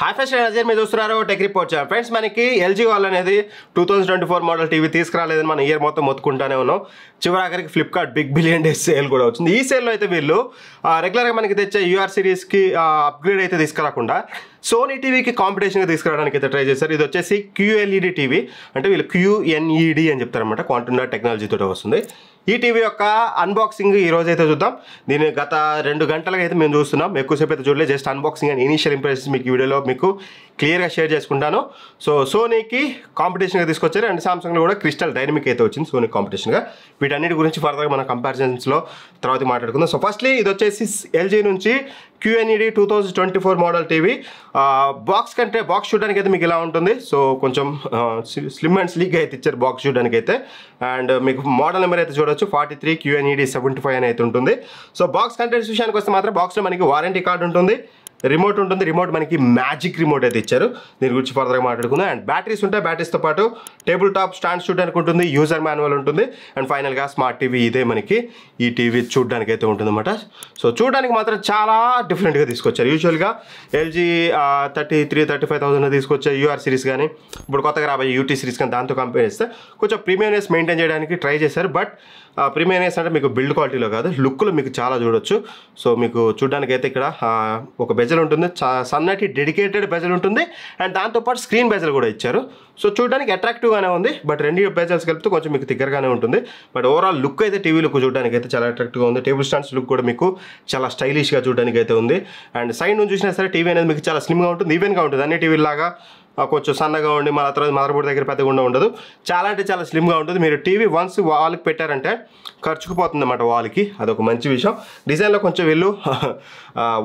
hi friends నేను అజయ్ మీ చూస్తున్నారు టెక్ రిపోర్ట్ చేయాలి ఫ్రెండ్స్ మనకి ఎల్జీ వాళ్ళు అనేది two thousand twenty four model TV తీసుకురాలేదని మన ఇయర్ మొత్తం మొత్తుకుంటానే ఉన్నాం చివరి చివరాఖరికి Flipkart big billion days sale కూడా వచ్చింది ఈ సేల్లో అయితే వీళ్ళు రెగ్యులర్గా మనకి తెచ్చే యూఆర్ సిరీస్కి అప్గ్రేడ్ అయితే తీసుకురాకుండా సోనీ టీవీకి కాంపిటీషన్గా తీసుకురావడానికి అయితే ట్రై చేశారు ఇది వచ్చేసి క్యూఎల్ఈడి టీవీ e అంటే వీళ్ళు క్యూఎన్ఈడి e అని చెప్తారనమాట క్వాంటున్నా టెక్నాలజీతో వస్తుంది ఈ టీవీ యొక్క అన్బాక్సింగ్ ఈ రోజు అయితే చూద్దాం దీన్ని గత రెండు గంటలకు అయితే మేము చూస్తున్నాం ఎక్కువసేపు అయితే చూడలేదు just unboxing and initial impressions మీకు ఈ వీడియోలో మీకు క్లియర్గా షేర్ చేసుకుంటాను సో సోనీకి కాంపిటీషన్గా తీసుకొచ్చారు అండ్ సామ్సంగ్లో కూడా క్రిస్టల్ డైనమిక్ అయితే వచ్చింది సోనీ కాంపిటీషన్గా వీటన్నిటి గురించి ఫర్దర్గా మనం కంపారిజన్స్లో తర్వాత మాట్లాడుకుందాం సో ఫస్ట్లీ ఇది వచ్చేసి ఎల్జీ నుంచి QNED two thousand twenty four model TV box కంటే బాక్స్ చూడడానికి అయితే మీకు ఇలా ఉంటుంది సో కొంచెం స్లిమ్ అండ్ స్లీక్ అయితే ఇచ్చారు బాక్స్ చూడడానికి అయితే అండ్ మీకు మోడల్ నెంబర్ అయితే చూడొచ్చు forty three QNED seventy five అని అయితే ఉంటుంది సో బాక్స్ కంటెంట్స్ విషయానికి వస్తే మాత్రం బాక్స్లో మనకి వారంటీ కార్డు ఉంటుంది రిమోట్ ఉంటుంది రిమోట్ మనకి మ్యాజిక్ రిమోట్ అయితే ఇచ్చారు దీని గురించి ఫర్దర్గా మాట్లాడుకుందాం అండ్ బ్యాటరీస్ ఉంటాయి బ్యాటరీస్తో పాటు టేబుల్ టాప్ స్టాండ్ చూడడానికి ఉంటుంది యూజర్ మాన్యువల్ ఉంటుంది అండ్ ఫైనల్గా స్మార్ట్ టీవీ ఇదే మనకి ఈ టీవీ చూడడానికి అయితే ఉంటుందన్నమాట సో చూడడానికి మాత్రం చాలా డిఫరెంట్గా తీసుకొచ్చారు యూజువల్గా LG thirty three thirty five thousand తీసుకొచ్చే యూఆర్ సిరీస్ కానీ ఇప్పుడు కొత్తగా రాబోయే యూటీ సిరీస్ కానీ దాంతో కంపేర్ చేస్తే కొంచెం ప్రీమియర్నెస్ మెయింటైన్ చేయడానికి ట్రై చేశారు బట్ ప్రీమియర్నెస్ అంటే మీకు బిల్డ్ క్వాలిటీలో కాదు లుక్లో మీకు చాలా చూడొచ్చు సో మీకు చూడడానికి అయితే ఇక్కడ ఒక బెజ్ బెజల్ ఉంటుంది సన్నటి డెడికేటెడ్ బెజల్ ఉంటుంది అండ్ దాంతోపాటు స్క్రీన్ బెజల్ కూడా ఇచ్చారు సో చూడడానికి అట్రాక్టివ్గానే ఉంది బట్ రెండు బెజల్స్ కలిపితే కొంచెం మీకు దగ్గరగానే ఉంటుంది బట్ ఓవరాల్ లుక్ అయితే టీవీ లుక్ చూడడానికి అయితే చాలా అట్రాక్టివ్గా ఉంది టేబుల్ స్టాండ్స్ లుక్ కూడా మీకు చాలా స్టైలిష్గా చూడడానికి అయితే ఉంది అండ్ సైడ్ నుంచి చూసినా సరే టీవీ అనేది మీకు చాలా స్లిమ్గా ఉంటుంది ఈవెన్గా ఉంటుంది అన్ని టీవీ లాగా కొంచెం సన్నగా ఉండి మన తర్వాత మదర్బోర్డ్ దగ్గర పెద్దగా ఉండదు చాలా అంటే చాలా స్లిమ్గా ఉంటుంది మీరు టీవీ వన్స్ వాల్కి పెట్టారంటే ఖర్చుకుపోతుంది అన్నమాట వాళ్ళకి అదొక మంచి విషయం డిజైన్లో కొంచెం వీళ్ళు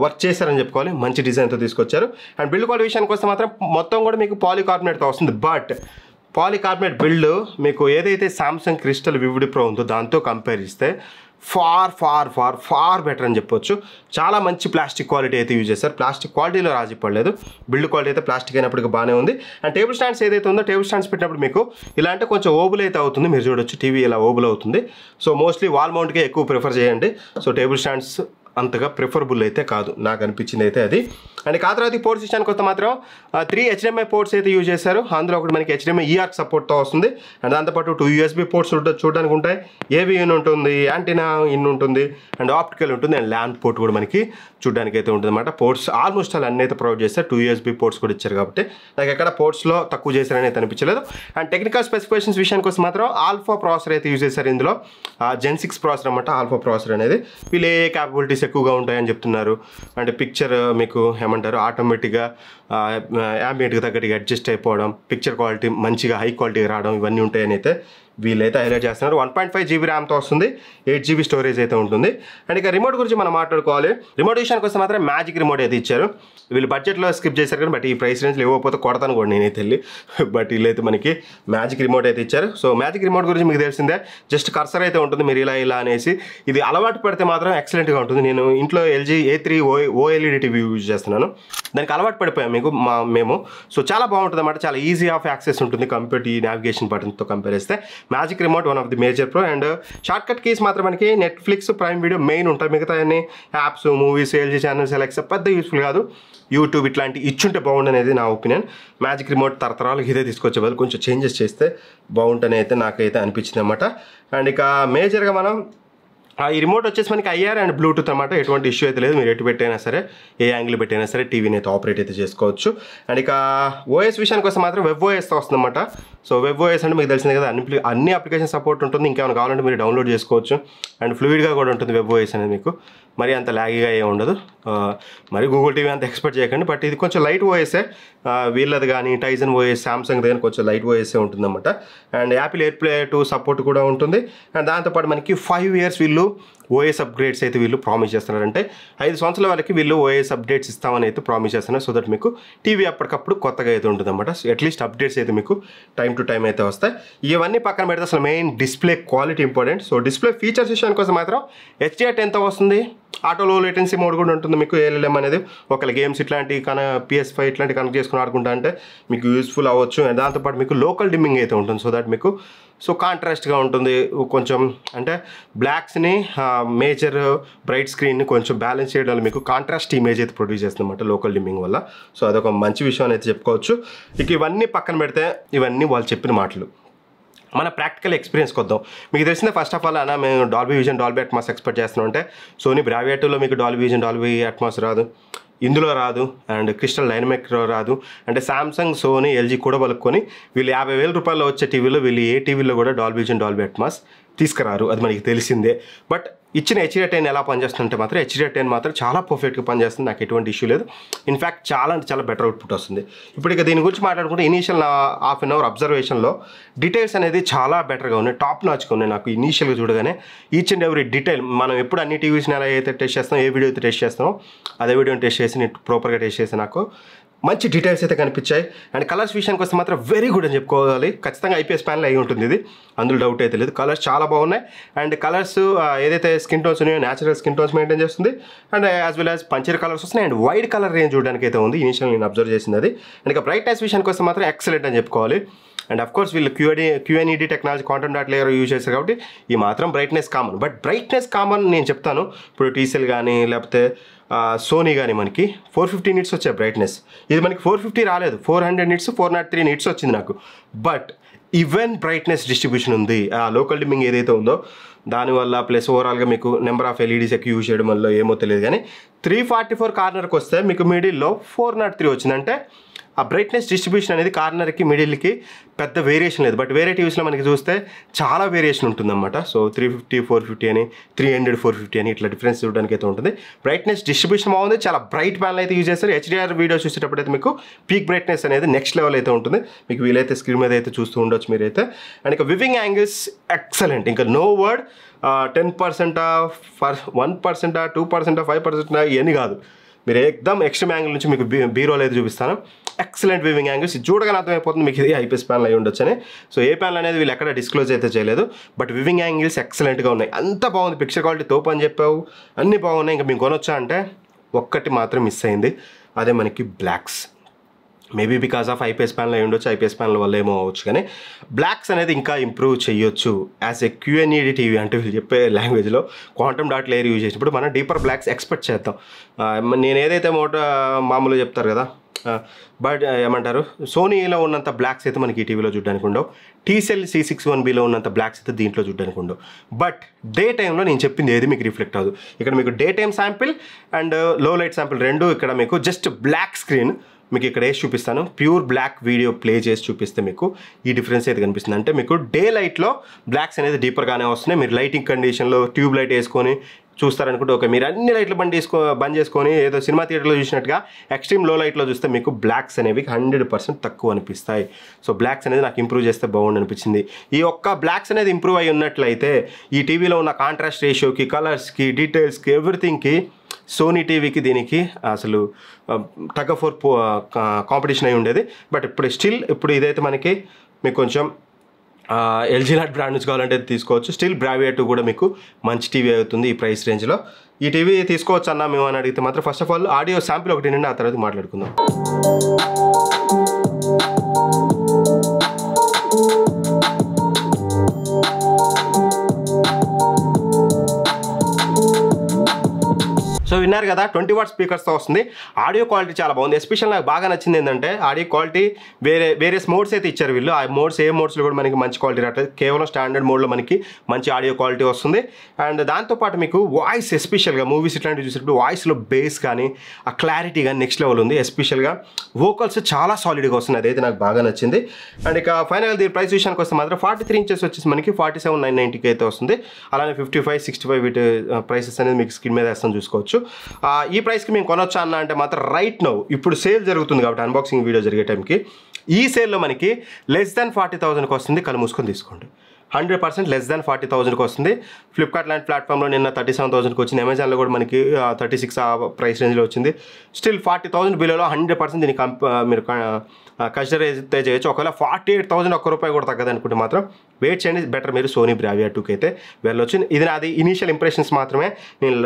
వర్క్ చేశారని చెప్పుకోవాలి మంచి డిజైన్తో తీసుకొచ్చారు అండ్ బిల్డ్ క్వాలిటీ విషయానికి వస్తే మాత్రం మొత్తం కూడా మీకు పాలికార్బినేట్తో వస్తుంది బట్ పాలికార్బినేట్ బిల్డ్ మీకు ఏదైతే సామ్సంగ్ క్రిస్టల్ వివిడి ప్రో ఉందో దాంతో కంపేర్ ఇస్తే far far far far better అని చెప్పొచ్చు చాలా మంచి ప్లాస్టిక్ క్వాలిటీ అయితే యూజ్ చేస్తారు ప్లాస్టిక్ క్వాలిటీలో రాజీ పడలేదు బిల్డ్ క్వాలిటీ అయితే ప్లాస్టిక్ అయినప్పటికీ బాగానే ఉంది అండ్ టేబుల్ స్టాండ్స్ ఏదైతే ఉందో టేబుల్ స్టాండ్స్ పెట్టినప్పుడు మీకు ఇలా అంటే కొంచెం ఓబుల్ అయితే అవుతుంది మీరు చూడొచ్చు టీవీ ఇలా ఓబుల్ అవుతుంది సో మోస్ట్లీ వాల్ మౌంట్కే ఎక్కువ ప్రిఫర్ చేయండి సో టేబుల్ స్టాండ్స్ అంతగా ప్రిఫరబుల్ అయితే కాదు నాకు అనిపించింది అయితే అది అండ్ ఆ తర్వాత పోర్ట్స్ విషయానికి వస్తే మాత్రం త్రీ హెచ్డిఎంఐ పోర్ట్స్ అయితే యూజ్ చేశారు అందులో ఒకటి మనకి హెచ్డిఎంఐ ఈఆర్ సపోర్ట్తో వస్తుంది అండ్ దాంతోపాటు టూ యూఎస్బీ పోర్ట్స్ చూడడానికి ఉంటాయి ఏవి ఇన్ ఉంటుంది యాంటీనా ఇన్ ఉంటుంది అండ్ ఆప్టికల్ ఉంటుంది అండ్ ల్యాండ్ పోర్ట్ కూడా మనకి చూడడానికి అయితే ఉంటుంది అనమాట పోర్ట్స్ ఆల్మోస్ట్ అలా అన్నీ అయితే ప్రొవైడ్ చేస్తారు టూ యూఎస్బి పోర్ట్స్ కూడా ఇచ్చారు కాబట్టి నాకు ఎక్కడ పోర్ట్స్లో తక్కువ చేశారని అయితే అనిపించలేదు అండ్ టెక్నికల్ స్పెసిఫికేషన్స్ విషయానికి వస్తే మాత్రం ఆల్ఫా ప్రాసెసర్ అయితే యూజ్ చేశారు ఇందులో జెన్సిక్స్ సిక్స్ ప్రాసెసర్ అనమాట ఆల్ఫా ప్రాసెసర్ అనేది వీళ్ళు ఏ క్యాపబిలిటీస్ ఎక్కువగా ఉంటాయని చెప్తున్నారు అంటే పిక్చర్ uh, మీకు ఏమంటారు ఆటోమేటిక్గా యాంబియంట్కి uh, uh, తగ్గట్టుగా అడ్జస్ట్ అయిపోవడం పిక్చర్ క్వాలిటీ మంచిగా హై క్వాలిటీ రావడం ఇవన్నీ ఉంటాయని అయితే వీళ్ళైతే హైలైట్ చేస్తున్నారు వన్ పాయింట్ ఫైవ్ జీబీ ర్యామ్తో వస్తుంది ఎయిట్ జీబీ స్టోరేజ్ అయితే ఉంటుంది అండ్ ఇక రిమోట్ గురించి మనం మాట్లాడుకోవాలి రిమోట్ విషయానికి వస్తే మాత్రం మ్యాజిక్ రిమోట్ అయితే ఇచ్చారు వీళ్ళు బడ్జెట్లో స్కిప్ చేశారు కానీ బట్ ఈ ప్రైస్ రేంజ్ లేకపోతే కొడతాను కూడా నేనైతే వెళ్ళి బట్ వీళ్ళైతే మనకి మ్యాజిక్ రిమోట్ అయితే ఇచ్చారు సో మ్యాజిక్ రిమోట్ గురించి మీకు తెలిసిందే జస్ట్ కర్సర్ అయితే ఉంటుంది మీరు ఇలా ఇలా అనేసి ఇది అలవాటు పడితే మాత్రం ఎక్సలెంట్గా ఉంటుంది నేను ఇంట్లో LG A three O OLED TV use చేస్తున్నాను దానికి అలవాటు పడిపోయాం మీకు మా మేము సో చాలా బాగుంటుంది అన్నమాట చాలా ఈజీ ఆఫ్ యాక్సెస్ ఉంటుంది కంప్యూటర్ ఈ నావిగేషన్ బటన్తో కంపేర్ చేస్తే magic remote one of the major pro and shortcut keys మాత్రం మనకి నెట్ఫ్లిక్స్ ప్రైమ్ వీడియో మెయిన్ ఉంటాయి మిగతా అన్ని యాప్స్ మూవీస్ ఎల్జీ ఛానల్స్ ఎలక్స్ పెద్ద యూస్ఫుల్ కాదు యూట్యూబ్ ఇట్లాంటి ఇచ్చుంటే బాగుండనేది నా ఒపీనియన్ మ్యాజిక్ రిమోట్ తరతరాలు ఇదే తీసుకొచ్చే వాళ్ళు కొంచెం చేంజెస్ చేస్తే బాగుంటుంది అయితే నాకైతే అనిపించింది అనమాట అండ్ ఇక మేజర్గా మనం ఈ రిమోట్ వచ్చేసి మనకి ఐఆర్ అండ్ బ్లూటూత్ అనమాట ఎటువంటి ఇష్యూ అయితే లేదు మీరు ఎటు పెట్టైనా సరే ఏ యాంగిల్ పెట్టైనా సరే టీవీని అయితే ఆపరేట్ అయితే చేసుకోవచ్చు అండ్ ఇక ఓఎస్ విషయానికి వస్తే మాత్రం వెబ్ ఓఎస్ వస్తుందన్నమాట సో వెబ్ ఓఎస్ అంటే మీకు తెలిసింది కదా అన్ని అన్ని అప్లికేషన్ సపోర్ట్ ఉంటుంది ఇంకేమైనా కావాలంటే మీరు డౌన్లోడ్ చేసుకోవచ్చు అండ్ ఫ్లూయిడ్గా కూడా ఉంటుంది వెబ్ ఓఎస్ అనేది మీకు మరి అంత ల్యాగీగా ఏమి ఉండదు మరి గూగుల్ టీవీ అంత ఎక్స్పెక్ట్ చేయకండి బట్ ఇది కొంచెం లైట్ ఓఎస్ఏ వీళ్ళది కానీ టైజన్ ఓఎస్ సామ్సంగ్ కానీ కొంచెం లైట్ ఓఎస్ఏ ఉంటుందన్నమాట and Apple AirPlay two support కూడా ఉంటుంది అండ్ దాంతోపాటు మనకి ఫైవ్ ఇయర్స్ వీళ్ళు ఓఎస్ అప్గ్రేడ్స్ అయితే వీళ్ళు ప్రామిస్ చేస్తున్నారంటే ఐదు సంవత్సరాల వరకు వీళ్ళు ఓఎస్ అప్డేట్స్ ఇస్తామని అయితే ప్రామిస్ చేస్తున్నారు సో దట్ మీకు టీవీ అప్పటికప్పుడు కొత్తగా అయితే ఉంటుందన్నమాట అట్లీస్ట్ అప్డేట్స్ అయితే మీకు టైం టు టైం అయితే వస్తాయి ఇవన్నీ పక్కన పెడితే అసలు main display quality important so display features విషయానికి కోసం మాత్రం హెచ్డిఆర్ ఎంత వస్తుంది ఆటోలో లేటెన్సీ మోడ్ కూడా ఉంటుంది మీకు ఏఎల్ఎం అనేది ఒకవేళ గేమ్స్ ఇట్లాంటి కానీ పిఎస్ ఫైవ్ ఇట్లాంటి కనెక్ట్ చేసుకుని ఆడుకుంటా అంటే మీకు యూస్ఫుల్ అవ్వచ్చు దాంతోపాటు మీకు లోకల్ డిమ్మింగ్ అయితే ఉంటుంది సో దట్ మీకు సో కాంట్రాస్ట్గా ఉంటుంది కొంచెం అంటే బ్లాక్స్ని మేజర్ బ్రైట్ స్క్రీన్ని కొంచెం బ్యాలెన్స్ చేయడం మీకు కాంట్రాస్ట్ ఇమేజ్ అయితే ప్రొడ్యూస్ చేస్తుందన్నమాట లోకల్ డిమ్మింగ్ వల్ల సో అదొక మంచి విషయం అయితే చెప్పుకోవచ్చు ఇక ఇవన్నీ పక్కన పెడితే ఇవన్నీ వాళ్ళు చెప్పిన మాటలు మన ప్రాక్టికల్ ఎక్స్పీరియన్స్ కొద్దాం మీకు తెలిసిన ఫస్ట్ ఆఫ్ ఆల్ అన్న మేము Dolby Vision Dolby Atmos expect చేస్తున్నాం అంటే సోనీ బ్రావియాటోలో మీకు డాల్బీ విజన్ డాల్బీ అట్మాస్ రాదు ఇందులో రాదు అండ్ క్రిస్టల్ డైనమిక్లో రాదు అంటే సామ్సంగ్ సోనీ ఎల్జీ కూడా పలుకొని వీళ్ళు యాభై వేల రూపాయలు వచ్చే టీవీలో వీళ్ళు ఏ టీవీలో కూడా డాల్బీ విజన్ డాల్బీ అట్మాస్ తీసుకురారు అది మనకి తెలిసిందే బట్ ఇచ్చిన హెచ్డి టెన్ ఎలా పనిచేస్తుంటే మాత్రం హెచ్డీ టెన్ మాత్రం చాలా పర్ఫెక్ట్గా పనిచేస్తుంది నాకు ఎటువంటి ఇష్యూ లేదు ఇన్ఫ్యాక్ట్ చాలా అంటే చాలా బెటర్ అవుట్పుట్ వస్తుంది ఇప్పుడు ఇక దీని గురించి మాట్లాడుకుంటే ఇనీషియల్ నా హాఫ్ అన్ అవర్ అబ్జర్వేషన్లో డీటెయిల్స్ అనేది చాలా బెటర్గా ఉన్నాయి టాప్ నాచ్గా ఉన్నాయి నాకు ఇనీషియల్గా చూడగానే ఈచ్ అండ్ ఎవరీ డీటెయిల్ మనం ఎప్పుడు అన్ని టీవీస్ని ఎలా అయితే టెస్ట్ చేస్తాం ఏ వీడియో అయితే టెస్ట్ చేస్తాం అదే వీడియోని టెస్ట్ చేసి నేను ప్రాపర్గా టెస్ట్ చేసి నాకు మంచి డీటెయిల్స్ అయితే కనిపించాయి అండ్ కలర్స్ విషయానికి వస్తే మాత్రం వెరీ గుడ్ అని చెప్పుకోవాలి ఖచ్చితంగా ఐపీఎస్ ప్యాన్లో అయి ఉంటుంది ఇది అందులో డౌట్ అయితే లేదు కలర్స్ చాలా బాగున్నాయి అండ్ కలర్స్ uh, ఏదైతే స్కిన్ టోన్స్ ఉన్నాయో న్యాచురల్ స్కిన్ టోన్స్ మెయింటైన్ చేస్తుంది and as well as punchier colours వస్తున్నాయి అండ్ వైట్ కలర్ రేంజ్ చూడడానికి అయితే ఉంది ఇనిషియల్ నేను అబ్జర్వ్ చేసింది అది అండ్ ఇక బ్రైట్నెస్ విషయానికి వస్తే మాత్రం ఎక్సలెంట్ అని చెప్పుకోవాలి అండ్ అఫ్ కోర్స్ వీళ్ళు QD QNED technology content dot layer use చేస్తారు కాబట్టి ఈ మాత్రం brightness common but brightness common నేను చెప్తాను ఇప్పుడు టీసెల్ కానీ లేకపోతే సోనీ కానీ మనకి ఫోర్ ఫిఫ్టీ నిట్స్ వచ్చాయి బ్రైట్నెస్ ఇది మనకి ఫోర్ ఫిఫ్టీ రాలేదు four hundred nits four not three nits వచ్చింది నాకు బట్ ఈవెన్ బ్రైట్నెస్ డిస్ట్రిబ్యూషన్ ఉంది ఆ లోకల్ డిమ్మింగ్ ఏదైతే ఉందో దానివల్ల ప్లస్ ఓవరాల్గా మీకు నెంబర్ ఆఫ్ ఎల్ఈడీస్ ఎక్కువ యూజ్ చేయడం వల్ల ఏమో తెలియదు కానీ త్రీ ఫార్టీ ఫోర్ కార్నర్కి వస్తే మీకు మిడిల్లో ఫోర్ నాట్ త్రీ వచ్చిందంటే ఆ బ్రైట్నెస్ డిస్ట్రిబ్యూషన్ అనేది కార్నర్కి మిడిల్కి పెద్ద వేరియేషన్ లేదు బట్ వేరే టీవీస్లో మనకి చూస్తే చాలా వేరియేషన్ ఉంటుందన్నమాట so three fifty four fifty అని త్రీ హండ్రెడ్ ఫోర్ ఫిఫ్టీ అని ఇట్లా డిఫరెన్స్ చూడడానికి అయితే ఉంటుంది బ్రైట్నెస్ డిస్ట్రిబ్యూషన్ బాగుంది చాలా బ్రైట్ ప్యాన్ అయితే యూజ్ చేస్తారు హెచ్డిఆర్ వీడియో చూసేటప్పుడు అయితే మీకు పీక్ బ్రైట్నెస్ అనేది నెక్స్ట్ లెవెల్ అయితే ఉంటుంది మీకు వీలైతే స్క్రీన్ మీద అయితే చూస్తూ ఉండొచ్చు అయితే అండ్ ఇక వివింగ్ యాంగిల్స్ ఎక్సలెంట్ ఇంకా నో వర్డ్ టెన్ పర్సెంటా ఫర్ వన్ పర్సెంటా టూ పర్సెంటా ఫైవ్ పర్సెంటా ఇవన్నీ కాదు మీరు ఎక్దమ్ ఎక్స్ట్రీమ్ యాంగిల్ నుంచి మీకు బీ బీరోలు అయితే చూపిస్తాను ఎక్సలెంట్ వివింగ్ యాంగిల్స్ చూడగానే అర్థమైపోతుంది మీకు ఇది ఐపీఎస్ ప్యానల్ అయి ఉండొచ్చని సో ఏ ప్యానల్ అనేది వీళ్ళు ఎక్కడ డిస్క్లోజ్ అయితే చేయలేదు బట్ వివింగ్ యాంగిల్స్ ఎక్సలెంట్గా ఉన్నాయి అంత బాగుంది పిక్చర్ క్వాలిటీ తోపు అని చెప్పావు అన్నీ బాగున్నాయి ఇంకా మేము కొనొచ్చా అంటే ఒక్కటి మాత్రం మిస్ అయింది అదే మనకి blacks maybe because of IPS panel అయి ఉండొచ్చు ఐపీఎస్ ప్యానల్ వల్ల ఏమో అవ్వచ్చు కానీ బ్లాక్స్ అనేది ఇంకా ఇంప్రూవ్ చేయొచ్చు యాజ్ ఎ క్యూఎన్ఈడి టీవీ అంటే వీళ్ళు చెప్పే లాంగ్వేజ్లో క్వాంటమ్ డాట్ లేర్ యూజ్ చేసినప్పుడు మనం డీపర్ బ్లాక్స్ ఎక్స్పెక్ట్ చేద్దాం నేను ఏదైతే మోట మామూలుగా చెప్తారు కదా బట్ ఏమంటారు సోనీలో ఉన్నంత బ్లాక్స్ అయితే మనకి ఈ టీవీలో చూడడానికి ఉండవు TCL C six one below ఉన్నంత బ్లాక్స్ అయితే దీంట్లో చూడడానికి ఉండవు బట్ డే టైంలో నేను చెప్పింది ఏది మీకు రిఫ్లెక్ట్ అవ్వదు ఇక్కడ మీకు day time sample and low light sample రెండు ఇక్కడ మీకు జస్ట్ బ్లాక్ స్క్రీన్ మీకు ఇక్కడ వేసి చూపిస్తాను ప్యూర్ బ్లాక్ వీడియో ప్లే చేసి చూపిస్తే మీకు ఈ డిఫరెన్స్ అయితే కనిపిస్తుంది అంటే మీకు డే లైట్లో బ్లాక్స్ అనేది డీపర్గానే వస్తున్నాయి మీరు లైటింగ్ కండిషన్లో ట్యూబ్ లైట్ వేసుకొని చూస్తారనుకుంటే ఓకే మీరు అన్ని లైట్లు బంద్ చేసుకో బంద్ చేసుకొని ఏదో సినిమా థియేటర్లో చూసినట్టుగా ఎక్స్ట్రీమ్ లో లైట్లో చూస్తే మీకు బ్లాక్స్ అనేవి హండ్రెడ్ పర్సెంట్ తక్కువ అనిపిస్తాయి సో బ్లాక్స్ అనేది నాకు ఇంప్రూవ్ చేస్తే బాగుండి అనిపించింది ఈ ఒక్క బ్లాక్స్ అనేది ఇంప్రూవ్ అయి ఉన్నట్లయితే ఈ టీవీలో ఉన్న కాంట్రాస్ట్ రేషియోకి కలర్స్కి డీటెయిల్స్కి ఎవ్రీథింగ్కి సోనీ టీవీకి దీనికి అసలు టగ్ ఫోర్ కాంపిటీషన్ అయి ఉండేది బట్ ఇప్పుడు స్టిల్ ఇప్పుడు ఇదైతే మనకి మీకు కొంచెం ఎల్జీ లాంటి బ్రాండ్ నుంచి కావాలంటే తీసుకోవచ్చు స్టిల్ బ్రావియా టూ కూడా మీకు మంచి టీవీ అవుతుంది ఈ ప్రైస్ రేంజ్లో ఈ టీవీ తీసుకోవచ్చు అన్న మేము అని అడిగితే మాత్రం first of all audio sample ఒకటి నిండి ఆ తర్వాత మాట్లాడుకుందాం విన్నారు కదా ట్వంటీ వాట్ స్పీకర్స్తో వస్తుంది ఆడియో క్వాలిటీ చాలా బాగుంది ఎస్పెషల్ నాకు బాగా నచ్చింది ఏంటంటే ఆడియో క్వాలిటీ వేరే వేరియస్ మోడ్స్ అయితే ఇచ్చారు వీళ్ళు ఆ మోడ్స్ ఏ మోడ్స్లో కూడా మనకి మంచి క్వాలిటీ రావట్లేదు కేవలం స్టాండర్డ్ మోడ్లో మనకి మంచి ఆడియో క్వాలిటీ వస్తుంది అండ్ దాంతోపాటు మీకు వాయిస్ ఎస్పెషల్గా మూవీస్ ఇట్లాంటివి చూసినప్పుడు వాయిస్లో బేస్ కానీ ఆ క్లారిటీ కానీ నెక్స్ట్ లెవెల్ ఉంది ఎస్పెషల్గా వోకల్స్ చాలా సాలిడ్గా వస్తుంది అదైతే నాకు బాగా నచ్చింది అండ్ ఇక ఫైనల్గా దీని ప్రైస్ విషయానికి వస్తే మాత్రం ఫార్టీ త్రీ ఇంచెస్ వచ్చేసి మనకి ఫార్టీ సెవెన్ నైన్ నైంటీకి అయితే వస్తుంది అలానే ఫిఫ్టీ ఫైవ్ సిక్స్టీ ఫైవ్ వీటి ప్రైసెస్ అనేది మీకు స్క్రీన్ మీద వేస్తాను చూసుకోవచ్చు ఈ ప్రైస్కి మేము కొనొచ్చా అన్న అంటే మాత్రం రైట్ నౌ ఇప్పుడు సేల్ జరుగుతుంది కాబట్టి అన్బాక్సింగ్ వీడియో జరిగే టైంకి ఈ సేల్లో మనకి లెస్ దాన్ ఫార్టీ థౌజండ్కి వస్తుంది కళ్ళు మూసుకొని తీసుకోండి hundred percent less than forty థౌజండ్కి వస్తుంది ఫ్లిప్కార్ట్ లాంటి ప్లాట్ఫామ్లో నిన్న థర్టీ సెవెన్ థౌసండ్కి వచ్చింది అమెజాన్లో కూడా మనకి థర్టీ సిక్స్ ప్రైస్ రేంజ్లో వచ్చింది స్టిల్ ఫార్టీ థౌసండ్ బిలోలో హండ్రెడ్ పర్సెంట్ దీనికి మీరు కన్సిడర్ అయితే చేయొచ్చు ఒకవేళ ఫార్టీ ఎయిట్ థౌసండ్ ఒక్క రూపాయి కూడా తగ్గదు అనుకుంటే మాత్రం వెయిట్ చేయండి బెటర్ మీరు సోనీ బ్రావియా టూకి అయితే వెళ్ళొచ్చు ఇది నాది ఇనీషియల్ ఇంప్రెషన్స్ మాత్రమే నేను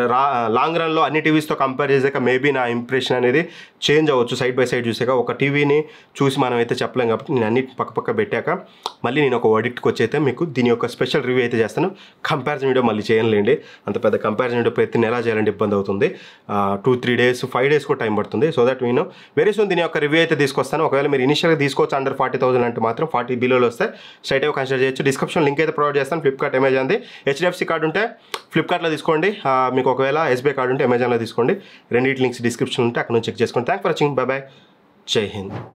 లాంగ్ రన్లో అన్ని టీవీస్తో కంపేర్ చేసాక మేబీ నా ఇంప్రెషన్ అనేది చేంజ్ అవ్వచ్చు సైడ్ బై సైడ్ చూసాక ఒక టీవీని చూసి మనం అయితే చెప్పలేం కాబట్టి నేను అన్ని పక్క పక్క పెట్టాక మళ్ళీ నేను ఒక వర్డిక్ట్కి వచ్చి అయితే మీకు దీని యొక్క స్పెషల్ రివ్యూ అయితే చేస్తాను కంపారిజన్ వీడియో మళ్ళీ చేయలేండి అంత పెద్ద కంపారిజన్ వీడియో ప్రతి నెల చేయాలంటే ఇబ్బంది అవుతుంది two three days five days కూడా టైం పడుతుంది సో దట్ నేను వెరీ సూన్ దీని యొక్క రివ్యూ అయితే తీసుకొస్తాను ఒకవేళ మీరు ఇనిషియల్గా తీసుకోవచ్చు అండర్ ఫార్టీ థౌసండ్ అంటే మాత్రం ఫార్టీ బిల్లు వస్తే స్ట్రైట్ అవి కన్సిడర్ చేయొచ్చు డిస్క్రిప్షన్ లింక్ అయితే ప్రొవైడ్ చేస్తాను Flipkart Amazon the HDFC card ఉంటే ఫ్లిప్కార్ట్లో తీసుకోండి మీకు ఒకవేళ ఎస్బీఐ కార్డు ఉంటే అమెజాన్లో తీసుకోండి రెండింటి లింక్స్ డిస్క్రిప్షన్ ఉంటే అక్కడ నుంచి చెక్ చేసుకోండి thank for watching bye bye జై హింద్